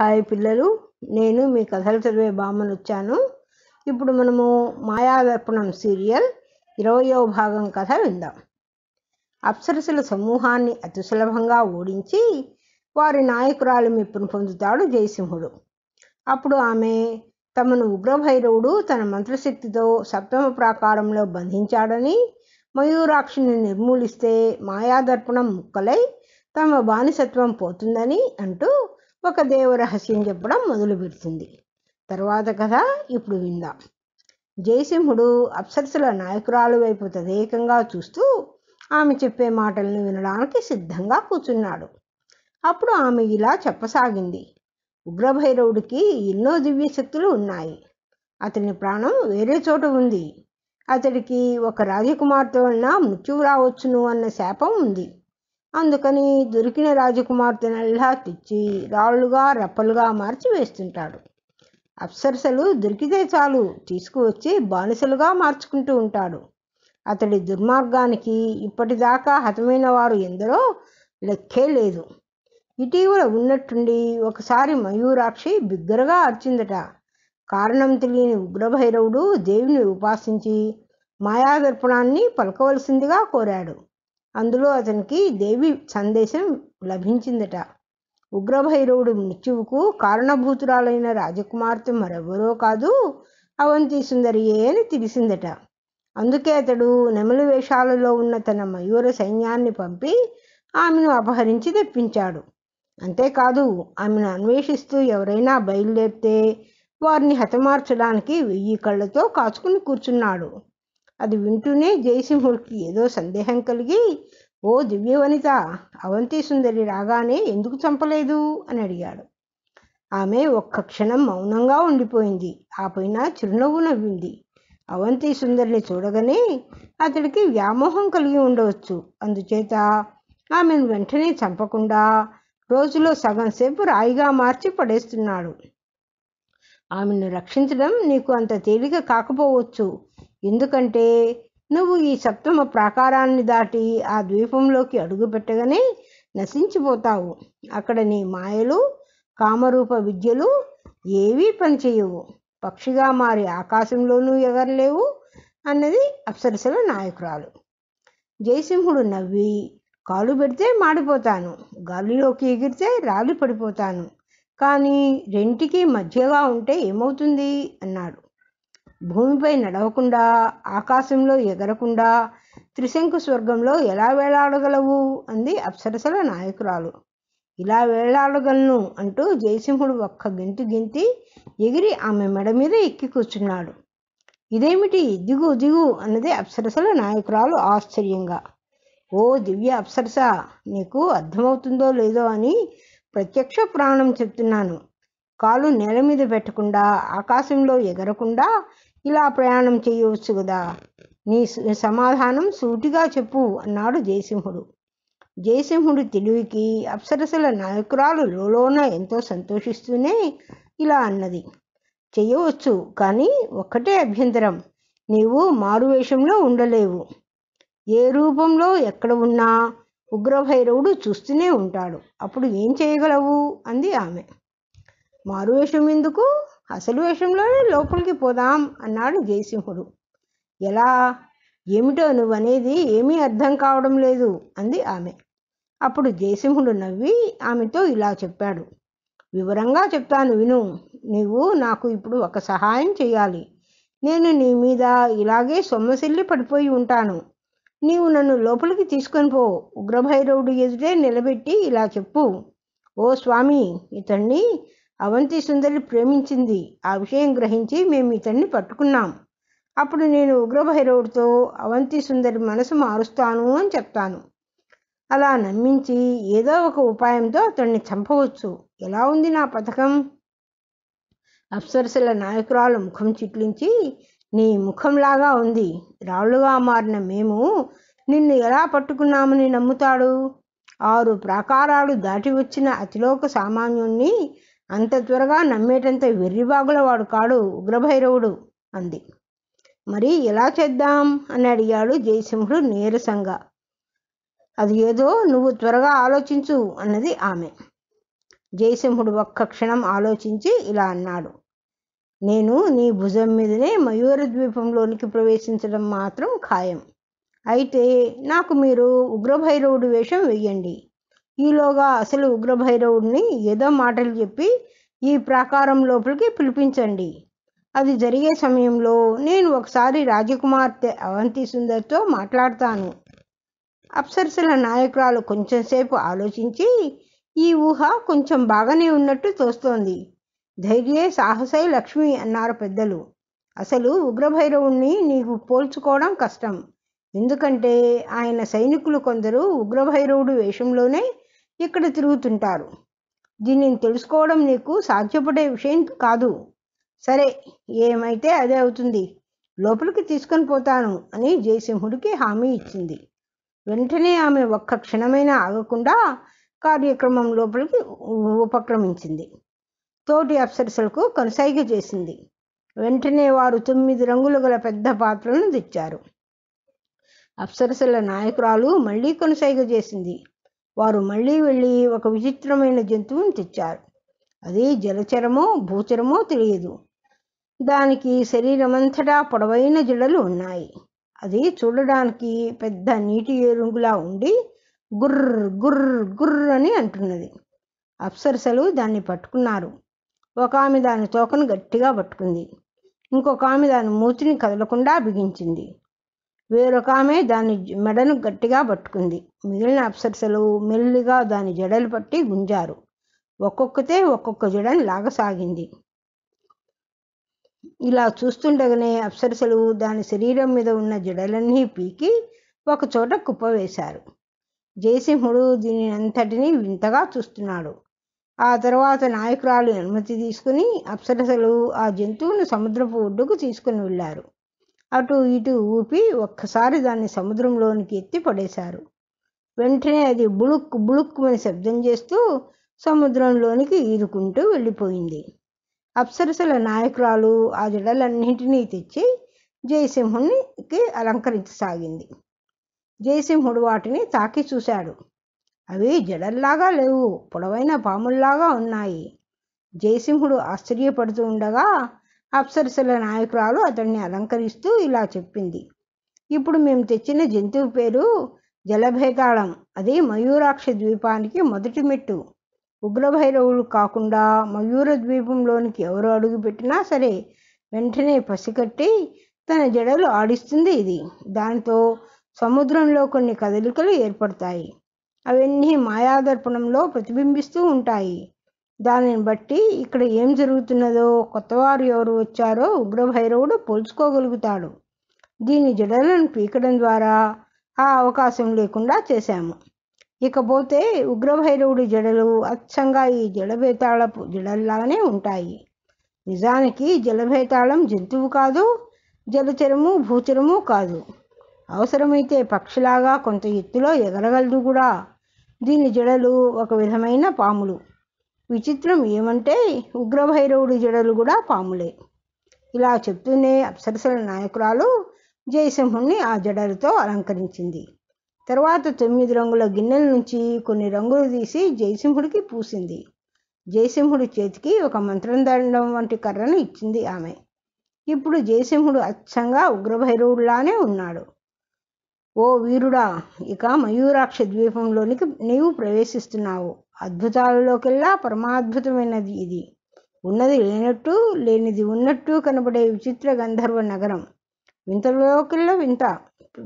hi పిల్లలు నేను మీ కథలు చదివే బామ్మను వచ్చాను ఇప్పుడు మనము మాయాదర్పణం సీరియల్ ఇరవయో భాగం కథ విందాం అప్సరసుల సమూహాన్ని అతి సులభంగా ఓడించి వారి నాయకురాలు మెప్పును పొందుతాడు జయసింహుడు అప్పుడు ఆమె తమను ఉగ్రభైరవుడు తన మంత్రశక్తితో సప్తమ ప్రాకారంలో బంధించాడని మయూరాక్షిని నిర్మూలిస్తే మాయాదర్పణం ముక్కలై తమ బానిసత్వం పోతుందని అంటూ ఒక దేవరహస్యం చెప్పడం మొదలు పెడుతుంది తర్వాత కథ ఇప్పుడు విందాం జయసింహుడు అప్సరసుల నాయకురాలు వైపు తదేకంగా చూస్తూ ఆమె చెప్పే మాటలను వినడానికి సిద్ధంగా కూర్చున్నాడు అప్పుడు ఆమె ఇలా చెప్పసాగింది ఉగ్రభైరవుడికి ఎన్నో దివ్య శక్తులు ఉన్నాయి అతని ప్రాణం వేరే చోట ఉంది అతడికి ఒక రాజకుమార్తె వలన మృత్యువు రావచ్చును అన్న శాపం ఉంది అందుకని దొరికిన రాజకుమార్తెనల్లా తెచ్చి రాళ్ళుగా రెప్పలుగా మార్చి వేస్తుంటాడు అప్సరసలు దొరికితే చాలు తీసుకువచ్చి బానిసలుగా మార్చుకుంటూ ఉంటాడు అతడి దుర్మార్గానికి ఇప్పటిదాకా హతమైన వారు ఎందరో లెక్కే లేదు ఇటీవల ఉన్నట్టుండి ఒకసారి మయూరాక్షి బిగ్గరగా అర్చిందట కారణం తెలియని ఉగ్రభైరవుడు దేవిని ఉపాసించి మాయాదర్పణాన్ని పలకవలసిందిగా కోరాడు అందులో అతనికి దేవి సందేశం లభించిందట ఉగ్రభైరవుడు మృత్యువుకు కారణభూతురాలైన రాజకుమార్తె మరెవరో కాదు అవంతి సుందరియే అని తెలిసిందట అందుకే అతడు నెమలి వేషాలలో ఉన్న తన మయూర సైన్యాన్ని పంపి ఆమెను అపహరించి తెప్పించాడు అంతేకాదు ఆమెను అన్వేషిస్తూ ఎవరైనా బయలుదేరితే వారిని హతమార్చడానికి వెయ్యి కళ్ళతో కాచుకుని కూర్చున్నాడు అది వింటూనే జయసింహుడికి ఏదో సందేహం కలిగి ఓ దివ్యవనిత అవంతి సుందరి రాగానే ఎందుకు చంపలేదు అని అడిగాడు ఆమె ఒక్క క్షణం మౌనంగా ఉండిపోయింది ఆ పైన చిరునవ్వు నవ్వింది అవంతి సుందరిని చూడగానే అతడికి వ్యామోహం కలిగి ఉండవచ్చు అందుచేత ఆమెను వెంటనే చంపకుండా రోజులో సగం సేపు రాయిగా మార్చి పడేస్తున్నాడు ఆమెను రక్షించడం నీకు అంత తేలిక కాకపోవచ్చు ఎందుకంటే నువ్వు ఈ సప్తమ ప్రాకారాన్ని దాటి ఆ ద్వీపంలోకి అడుగుపెట్టగానే నశించిపోతావు అక్కడ నీ మాయలు కామరూప విద్యలు ఏవీ పనిచేయవు పక్షిగా మారి ఆకాశంలోనూ ఎగరలేవు అన్నది అప్సరసల నాయకురాలు జయసింహుడు నవ్వి కాలు పెడితే మాడిపోతాను గాలిలోకి ఎగిరితే రాలి పడిపోతాను కానీ రెంటికి మధ్యగా ఉంటే ఏమవుతుంది అన్నాడు భూమిపై నడవకుండా ఆకాశంలో ఎగరకుండా త్రిశంకు స్వర్గంలో ఎలా వేలాడగలవు అంది అప్సరసల నాయకురాలు ఇలా వేలాడగలను అంటూ జయసింహుడు ఒక్క గింటి గెంతి ఎగిరి ఆమె మెడ మీద ఎక్కి కూర్చున్నాడు ఇదేమిటి దిగు దిగు అన్నది అప్సరసల నాయకురాలు ఆశ్చర్యంగా ఓ దివ్య అప్సరస నీకు అర్థమవుతుందో లేదో అని ప్రత్యక్ష ప్రాణం చెప్తున్నాను కాలు నేల మీద పెట్టకుండా ఆకాశంలో ఎగరకుండా ఇలా ప్రయాణం చేయవచ్చు కదా నీ సమాధానం సూటిగా చెప్పు అన్నాడు జయసింహుడు జయసింహుడు తెలివికి అప్సరసల నాయకురాలు లోన ఎంతో సంతోషిస్తూనే ఇలా అన్నది చేయవచ్చు కానీ ఒక్కటే అభ్యంతరం నీవు మారువేషంలో ఉండలేవు ఏ రూపంలో ఎక్కడ ఉన్నా ఉగ్రభైరవుడు చూస్తూనే ఉంటాడు అప్పుడు ఏం చేయగలవు అంది ఆమె మారువేషం ఎందుకు అసలు వేషంలోనే లోపలికి పోదాం అన్నాడు జయసింహుడు ఎలా ఏమిటో నువ్వనేది ఏమీ అర్థం కావడం లేదు అంది ఆమె అప్పుడు జయసింహుడు నవ్వి ఆమెతో ఇలా చెప్పాడు వివరంగా చెప్తాను విను నీవు నాకు ఇప్పుడు ఒక సహాయం చేయాలి నేను నీ మీద ఇలాగే సొమ్మసిల్లి పడిపోయి ఉంటాను నీవు నన్ను లోపలికి తీసుకొని పో ఉగ్రభైరవుడు ఎదుటే నిలబెట్టి ఇలా చెప్పు ఓ స్వామి ఇతన్ని అవంతి సుందరి ప్రేమించింది ఆ విషయం గ్రహించి మేము ఇతన్ని పట్టుకున్నాం అప్పుడు నేను ఉగ్రభైరవుడితో అవంతి సుందరి మనసు మారుస్తాను అని చెప్తాను అలా నమ్మించి ఏదో ఒక ఉపాయంతో అతన్ని చంపవచ్చు ఎలా ఉంది నా పథకం అప్సరసల నాయకురాలు ముఖం చిట్లించి నీ ముఖంలాగా ఉంది రాళ్ళుగా మారిన మేము నిన్ను ఎలా పట్టుకున్నామని నమ్ముతాడు ఆరు ప్రాకారాలు దాటి వచ్చిన అతిలోక సామాన్యుణ్ణి అంత త్వరగా నమ్మేటంత వెర్రివాగుల వాడు కాడు ఉగ్రభైరవుడు అంది మరి ఎలా చేద్దాం అని అడిగాడు జయసింహుడు నీరసంగా అది ఏదో నువ్వు త్వరగా ఆలోచించు అన్నది ఆమె జయసింహుడు ఒక్క క్షణం ఆలోచించి ఇలా అన్నాడు నేను నీ భుజం మీదనే మయూర ద్వీపంలోనికి ప్రవేశించడం మాత్రం ఖాయం అయితే నాకు మీరు ఉగ్రభైరవుడు వేషం వెయ్యండి ఈలోగా అసలు ఉగ్రభైరవుడిని ఏదో మాటలు చెప్పి ఈ ప్రాకారం లోపలికి పిలిపించండి అది జరిగే సమయంలో నేను ఒకసారి రాజకుమార్తె అవంతి సుందర్తో మాట్లాడతాను అప్సరసల నాయకురాలు కొంచెంసేపు ఆలోచించి ఈ ఊహ కొంచెం బాగానే ఉన్నట్టు తోస్తోంది ధైర్యే సాహసై లక్ష్మి అన్నారు పెద్దలు అసలు ఉగ్రభైరవుణ్ణి నీకు పోల్చుకోవడం కష్టం ఎందుకంటే ఆయన సైనికులు కొందరు ఉగ్రభైరవుడు వేషంలోనే ఇక్కడ తిరుగుతుంటారు దీనిని తెలుసుకోవడం నీకు సాధ్యపడే విషయం కాదు సరే ఏమైతే అదే అవుతుంది లోపలికి తీసుకొని పోతాను అని జయసింహుడికి హామీ ఇచ్చింది వెంటనే ఆమె ఒక్క క్షణమైనా ఆగకుండా కార్యక్రమం లోపలికి ఉపక్రమించింది తోటి అప్సరసలకు కొనసాగి చేసింది వెంటనే వారు తొమ్మిది రంగులు గల పెద్ద పాత్రలను తెచ్చారు అప్సరసల నాయకురాలు మళ్ళీ కొనసాగి చేసింది వారు మళ్ళీ వెళ్ళి ఒక విచిత్రమైన జంతువుని తెచ్చారు అది జలచరమో భూచరమో తెలియదు దానికి శరీరమంతటా పొడవైన జడలు ఉన్నాయి అది చూడడానికి పెద్ద నీటి ఏనుగులా ఉండి గుర్ర్ గుర్ర గుర్ర అని అంటున్నది అప్సరసలు దాన్ని పట్టుకున్నారు ఒక ఆమె దాని తోకను గట్టిగా పట్టుకుంది ఇంకొక ఆమె దాని మూతిని కదలకుండా బిగించింది వేరొక ఆమె దాని మెడను గట్టిగా పట్టుకుంది మిగిలిన అప్సరసలు మెల్లిగా దాని జడలు పట్టి గుంజారు ఒక్కొక్కతే ఒక్కొక్క జడని లాగసాగింది ఇలా చూస్తుండగానే అప్సరసలు దాని శరీరం మీద ఉన్న జడలన్నీ పీకి ఒకచోట కుప్పవేశారు జయసింహుడు దీని అంతటినీ వింతగా చూస్తున్నాడు ఆ తర్వాత నాయకురాలు అనుమతి తీసుకుని అప్సరసలు ఆ జంతువును సముద్రపు ఒడ్డుకు తీసుకుని వెళ్ళారు అటు ఇటు ఊపి ఒక్కసారి దాన్ని సముద్రంలోనికి ఎత్తి పడేశారు వెంటనే అది బులుక్కు బులుక్కుమని శబ్దం చేస్తూ సముద్రంలోనికి ఈదుకుంటూ వెళ్ళిపోయింది అప్సరసల నాయకురాలు ఆ జడలన్నింటినీ తెచ్చి జయసింహునికి అలంకరించసాగింది జయసింహుడు వాటిని తాకి చూశాడు అవి జడల్లాగా లేవు పొడవైన పాముల్లాగా ఉన్నాయి జయసింహుడు ఆశ్చర్యపడుతూ ఉండగా అప్సరసల నాయకురాలు అతన్ని అలంకరిస్తూ ఇలా చెప్పింది ఇప్పుడు మేము తెచ్చిన జంతువు పేరు జలభేగాళం అది మయూరాక్ష ద్వీపానికి మొదటి మెట్టు ఉగ్రభైరవులు కాకుండా మయూర ద్వీపంలోనికి ఎవరు అడుగుపెట్టినా సరే వెంటనే పసికట్టి తన జడలు ఆడిస్తుంది ఇది దాంతో సముద్రంలో కొన్ని కదలికలు ఏర్పడతాయి అవన్నీ మాయాదర్పణంలో ప్రతిబింబిస్తూ ఉంటాయి దానిని బట్టి ఇక్కడ ఏం జరుగుతున్నదో కొత్తవారు ఎవరు వచ్చారో ఉగ్రభైరవుడు పోల్చుకోగలుగుతాడు దీని జడలను పీకడం ద్వారా ఆ అవకాశం లేకుండా చేశాము ఇకపోతే ఉగ్రభైరవుడి జడలు అచ్చంగా ఈ జలభేతాళపు జడల్లానే ఉంటాయి నిజానికి జలభేతాళం జంతువు కాదు జలచరము భూచరము కాదు అవసరమైతే పక్షిలాగా కొంత ఎత్తులో ఎగరగలదు కూడా దీని జడలు ఒక విధమైన పాములు విచిత్రం ఏమంటే ఉగ్రభైరవుడి జడలు కూడా పాములే ఇలా చెప్తూనే అప్సరసల నాయకురాలు జయసింహుణ్ణి ఆ జడలతో అలంకరించింది తర్వాత తొమ్మిది రంగుల గిన్నెల నుంచి కొన్ని రంగులు తీసి జయసింహుడికి పూసింది జయసింహుడి చేతికి ఒక మంత్రం వంటి కర్రను ఇచ్చింది ఆమె ఇప్పుడు జయసింహుడు అచ్చంగా ఉగ్రభైరవుడిలానే ఉన్నాడు ఓ వీరుడా ఇక మయూరాక్ష ద్వీపంలోనికి నీవు ప్రవేశిస్తున్నావు అద్భుతాలలోకెల్లా పరమాద్భుతమైనది ఇది ఉన్నది లేనట్టు లేనిది ఉన్నట్టు కనబడే విచిత్ర గంధర్వ నగరం వింతలలోకెల్లా వింత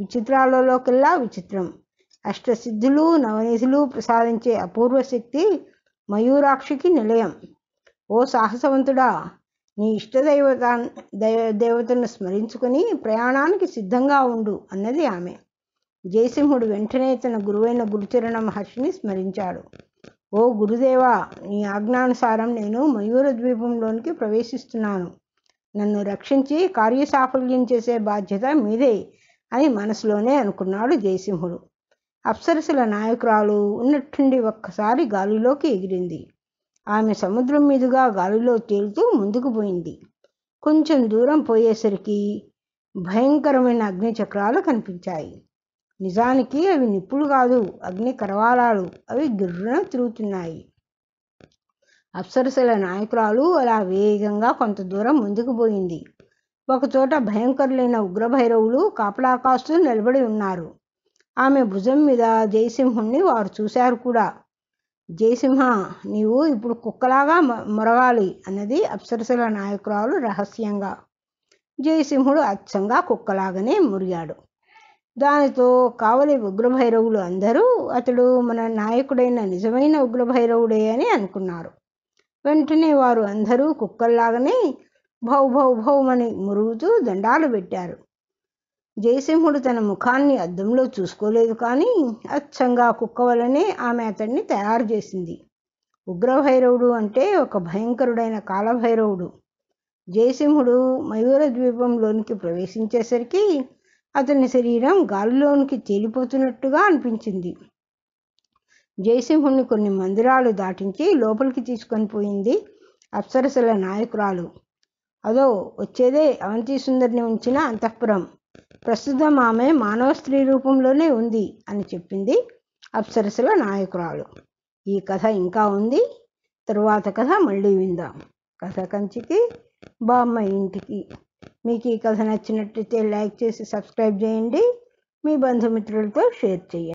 విచిత్రాలలోకెల్లా విచిత్రం అష్టసిద్ధులు నవనిధులు ప్రసాదించే అపూర్వ శక్తి మయూరాక్షికి నిలయం ఓ సాహసవంతుడా నీ ఇష్టదైవత దేవతను స్మరించుకొని ప్రయాణానికి సిద్ధంగా ఉండు అన్నది ఆమె జయసింహుడు వెంటనే తన గురువైన గురుచరణ మహర్షిని స్మరించాడు ఓ గురుదేవా నీ ఆజ్ఞానుసారం నేను మయూర ద్వీపంలోనికి ప్రవేశిస్తున్నాను నన్ను రక్షించి కార్యసాఫల్యం చేసే బాధ్యత మీదే అని మనసులోనే అనుకున్నాడు జయసింహుడు అప్సరసుల నాయకురాలు ఉన్నట్టుండి ఒక్కసారి గాలిలోకి ఎగిరింది ఆమె సముద్రం మీదుగా గాలిలో తేలుతూ ముందుకు పోయింది కొంచెం దూరం పోయేసరికి భయంకరమైన అగ్నిచక్రాలు కనిపించాయి నిజానికి అవి నిప్పులు కాదు అగ్ని కరవాలాలు అవి గిర్రను తిరుగుతున్నాయి అప్సరసల నాయకురాలు అలా వేగంగా కొంత దూరం ముందుకు పోయింది ఒకచోట భయంకరులైన ఉగ్రభైరవులు కాపలా కాస్తూ నిలబడి ఉన్నారు ఆమె భుజం మీద జయసింహుణ్ణి వారు చూశారు కూడా జయసింహ నీవు ఇప్పుడు కుక్కలాగా మొరగాలి అన్నది అప్సరసల నాయకురాలు రహస్యంగా జయసింహుడు అచ్చంగా కుక్కలాగానే మురిగాడు దానితో కావలి ఉగ్రభైరవులు అందరూ అతడు మన నాయకుడైన నిజమైన ఉగ్రభైరవుడే అని అనుకున్నారు వెంటనే వారు అందరూ కుక్కల్లాగానే భౌ భౌ భౌమని మురుగుతూ దండాలు పెట్టారు జయసింహుడు తన ముఖాన్ని అద్దంలో చూసుకోలేదు కానీ అచ్చంగా కుక్క వలనే ఆమె అతన్ని తయారు చేసింది ఉగ్రభైరవుడు అంటే ఒక భయంకరుడైన కాలభైరవుడు జయసింహుడు మయూర ద్వీపంలోనికి ప్రవేశించేసరికి అతని శరీరం గాలిలోనికి తేలిపోతున్నట్టుగా అనిపించింది జయసింహుని కొన్ని మందిరాలు దాటించి లోపలికి తీసుకొని పోయింది అప్సరసల నాయకురాలు అదో వచ్చేదే అవంతి సుందరిని ఉంచిన అంతఃపురం ప్రస్తుతం ఆమె మానవ స్త్రీ రూపంలోనే ఉంది అని చెప్పింది అప్సరసల నాయకురాలు ఈ కథ ఇంకా ఉంది తరువాత కథ మళ్ళీ విందాం కథ కంచికి బామ్మ ఇంటికి మీకు ఈ కథ నచ్చినట్లయితే లైక్ చేసి సబ్స్క్రైబ్ చేయండి మీ బంధుమిత్రులతో షేర్ చేయండి